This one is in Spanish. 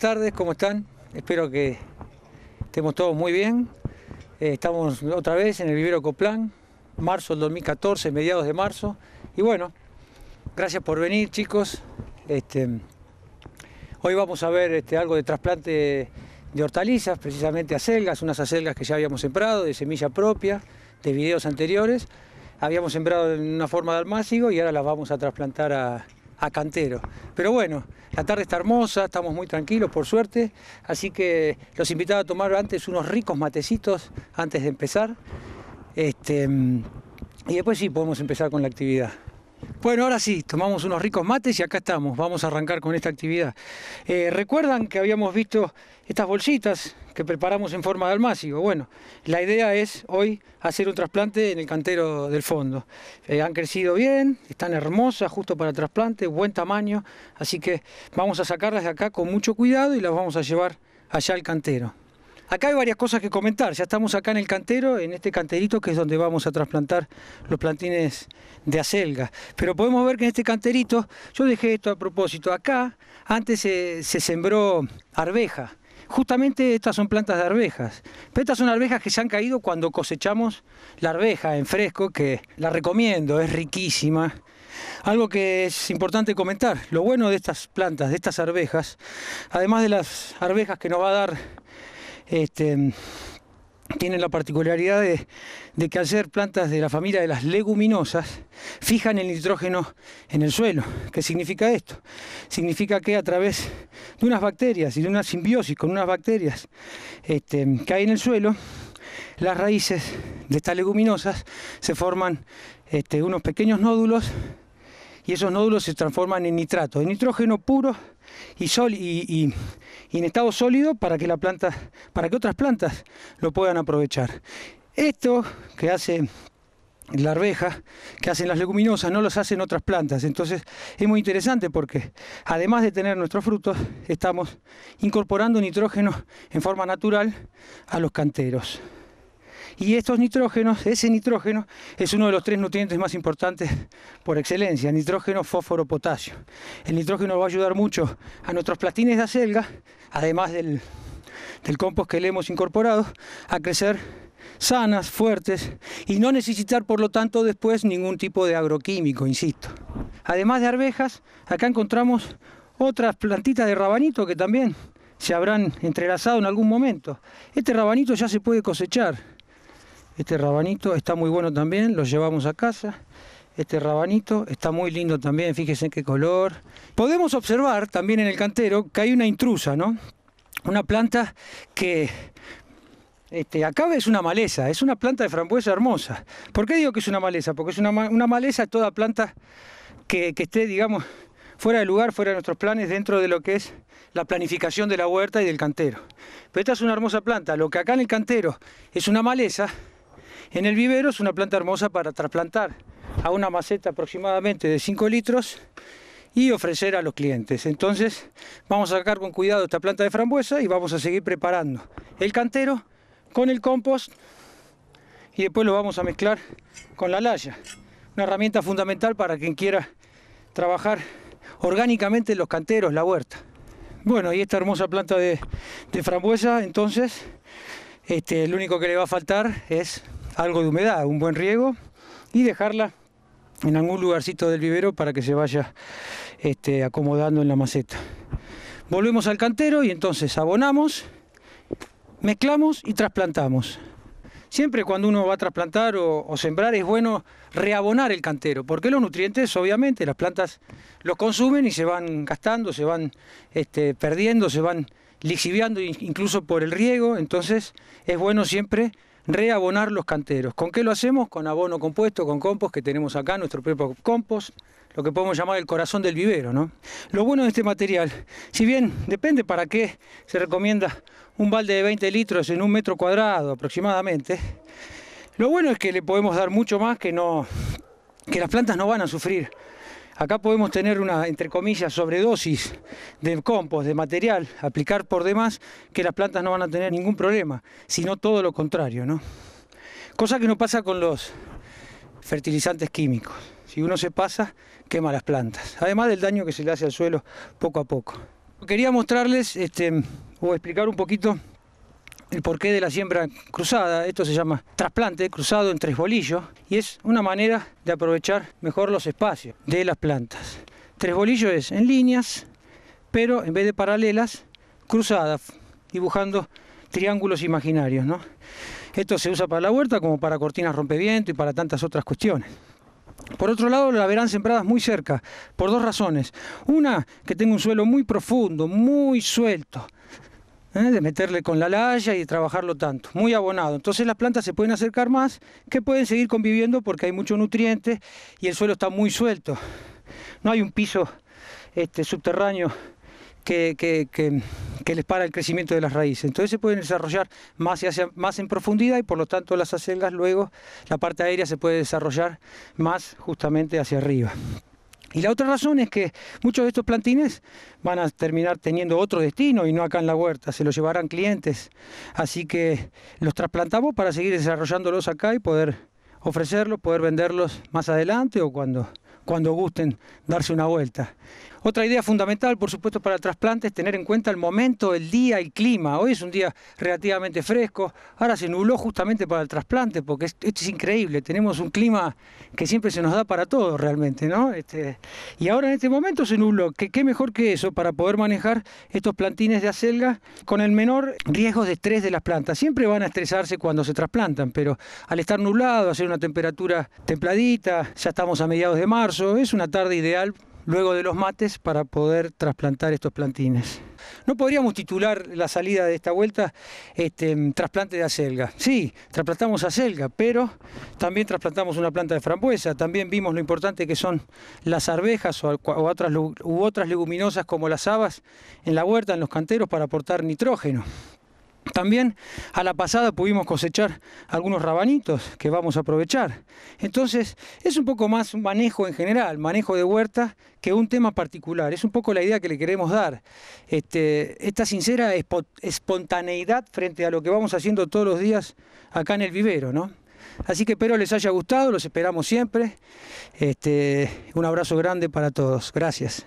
tardes, ¿cómo están? Espero que estemos todos muy bien. Eh, estamos otra vez en el vivero Coplan, marzo del 2014, mediados de marzo. Y bueno, gracias por venir chicos. Este, hoy vamos a ver este, algo de trasplante de hortalizas, precisamente acelgas, unas acelgas que ya habíamos sembrado, de semilla propia, de videos anteriores. Habíamos sembrado en una forma de almácigo y ahora las vamos a trasplantar a, a Cantero. Pero bueno, la tarde está hermosa, estamos muy tranquilos por suerte, así que los invitaba a tomar antes unos ricos matecitos antes de empezar. Este, y después sí podemos empezar con la actividad. Bueno, ahora sí, tomamos unos ricos mates y acá estamos, vamos a arrancar con esta actividad. Eh, Recuerdan que habíamos visto estas bolsitas que preparamos en forma de almácigo. Bueno, la idea es hoy hacer un trasplante en el cantero del fondo. Eh, han crecido bien, están hermosas, justo para trasplante, buen tamaño, así que vamos a sacarlas de acá con mucho cuidado y las vamos a llevar allá al cantero. Acá hay varias cosas que comentar. Ya estamos acá en el cantero, en este canterito que es donde vamos a trasplantar los plantines de acelga. Pero podemos ver que en este canterito, yo dejé esto a propósito, acá antes se, sembró arveja. Justamente estas son plantas de arvejas. Pero estas son arvejas que se han caído cuando cosechamos la arveja en fresco, que la recomiendo, es riquísima. Algo que es importante comentar, lo bueno de estas plantas, de estas arvejas, además de las arvejas que nos va a dar este, tienen la particularidad de, que al ser plantas de la familia de las leguminosas, fijan el nitrógeno en el suelo. ¿Qué significa esto? Significa que a través de unas bacterias y de una simbiosis con unas bacterias este, que hay en el suelo, las raíces de estas leguminosas se forman este, unos pequeños nódulos y esos nódulos se transforman en nitrato, en nitrógeno puro y, sol, y, en estado sólido para que, para que otras plantas lo puedan aprovechar. Esto que hace la arveja, que hacen las leguminosas, no los hacen otras plantas. Entonces es muy interesante porque además de tener nuestros frutos, estamos incorporando nitrógeno en forma natural a los canteros. Y estos nitrógenos, ese nitrógeno es uno de los tres nutrientes más importantes por excelencia, nitrógeno, fósforo, potasio. El nitrógeno va a ayudar mucho a nuestros platines de acelga, además del, del compost que le hemos incorporado, a crecer sanas, fuertes y no necesitar por lo tanto después ningún tipo de agroquímico, insisto. Además de arvejas, acá encontramos otras plantitas de rabanito que también se habrán entrelazado en algún momento. Este rabanito ya se puede cosechar. Este rabanito está muy bueno también, lo llevamos a casa. Este rabanito está muy lindo también, fíjense en qué color. Podemos observar también en el cantero que hay una intrusa, ¿no? Una planta que este, acá es una maleza, es una planta de frambuesa hermosa. ¿Por qué digo que es una maleza? Porque es una, una maleza toda planta que, que, esté, digamos, fuera de lugar, fuera de nuestros planes, dentro de lo que es la planificación de la huerta y del cantero. Pero esta es una hermosa planta. Lo que acá en el cantero es una maleza, en el vivero es una planta hermosa para trasplantar a una maceta aproximadamente de 5 litros y ofrecer a los clientes. Entonces vamos a sacar con cuidado esta planta de frambuesa y vamos a seguir preparando el cantero con el compost y después lo vamos a mezclar con la laya. Una herramienta fundamental para quien quiera trabajar orgánicamente en los canteros, la huerta. Bueno, y esta hermosa planta de, frambuesa, entonces, este, lo único que le va a faltar es algo de humedad, un buen riego y dejarla en algún lugarcito del vivero para que se vaya este, acomodando en la maceta. Volvemos al cantero y entonces abonamos, mezclamos y trasplantamos. Siempre cuando uno va a trasplantar o, sembrar es bueno reabonar el cantero, porque los nutrientes obviamente las plantas los consumen y se van gastando, se van este, perdiendo, se van lixiviando incluso por el riego, entonces es bueno siempre reabonar los canteros. ¿Con qué lo hacemos? Con abono compuesto, con compost que tenemos acá, nuestro propio compost, lo que podemos llamar el corazón del vivero. ¿no? Lo bueno de este material, si bien depende para qué se recomienda un balde de 20 litros en un metro cuadrado aproximadamente, lo bueno es que le podemos dar mucho más que no que las plantas no van a sufrir Acá podemos tener una, entre comillas, sobredosis de compost, de material, aplicar por demás, que las plantas no van a tener ningún problema, sino todo lo contrario, ¿no? Cosa que no pasa con los fertilizantes químicos. Si uno se pasa, quema las plantas. Además del daño que se le hace al suelo poco a poco. Quería mostrarles este, o explicar un poquito el porqué de la siembra cruzada. Esto se llama trasplante cruzado en tres bolillos y es una manera de aprovechar mejor los espacios de las plantas. Tres bolillos es en líneas, pero en vez de paralelas, cruzadas, dibujando triángulos imaginarios. ¿no? Esto se usa para la huerta como para cortinas rompeviento y para tantas otras cuestiones. Por otro lado, la verán sembradas muy cerca, por dos razones. Una, que tenga un suelo muy profundo, muy suelto, ¿eh? de meterle con la laya y trabajarlo tanto, muy abonado. Entonces las plantas se pueden acercar más, que pueden seguir conviviendo porque hay muchos nutrientes y el suelo está muy suelto. No hay un piso este, subterráneo que, les para el crecimiento de las raíces. Entonces se pueden desarrollar más, más en profundidad y por lo tanto las acelgas luego, la parte aérea se puede desarrollar más justamente hacia arriba. Y la otra razón es que muchos de estos plantines van a terminar teniendo otro destino y no acá en la huerta, se los llevarán clientes. Así que los trasplantamos para seguir desarrollándolos acá y poder ofrecerlos, poder venderlos más adelante o cuando cuando gusten darse una vuelta. Otra idea fundamental, por supuesto, para el trasplante es tener en cuenta el momento, el día, y el clima. Hoy es un día relativamente fresco, ahora se nubló justamente para el trasplante, porque esto, es increíble, tenemos un clima que siempre se nos da para todo, realmente, ¿no? Este, y ahora en este momento se nubló, ¿Qué, ¿qué mejor que eso para poder manejar estos plantines de acelga con el menor riesgo de estrés de las plantas? Siempre van a estresarse cuando se trasplantan, pero al estar nublado, hacer una temperatura templadita, ya estamos a mediados de marzo, es una tarde ideal luego de los mates para poder trasplantar estos plantines. No podríamos titular la salida de esta vuelta este, trasplante de acelga. Sí, trasplantamos acelga, pero también trasplantamos una planta de frambuesa. También vimos lo importante que son las arvejas u otras leguminosas como las habas en la huerta, en los canteros, para aportar nitrógeno. También a la pasada pudimos cosechar algunos rabanitos que vamos a aprovechar. Entonces es un poco más manejo en general, manejo de huerta, que un tema particular. Es un poco la idea que le queremos dar. Este, esta sincera espontaneidad frente a lo que vamos haciendo todos los días acá en el vivero, ¿no? Así que espero les haya gustado, los esperamos siempre. Este, un abrazo grande para todos. Gracias.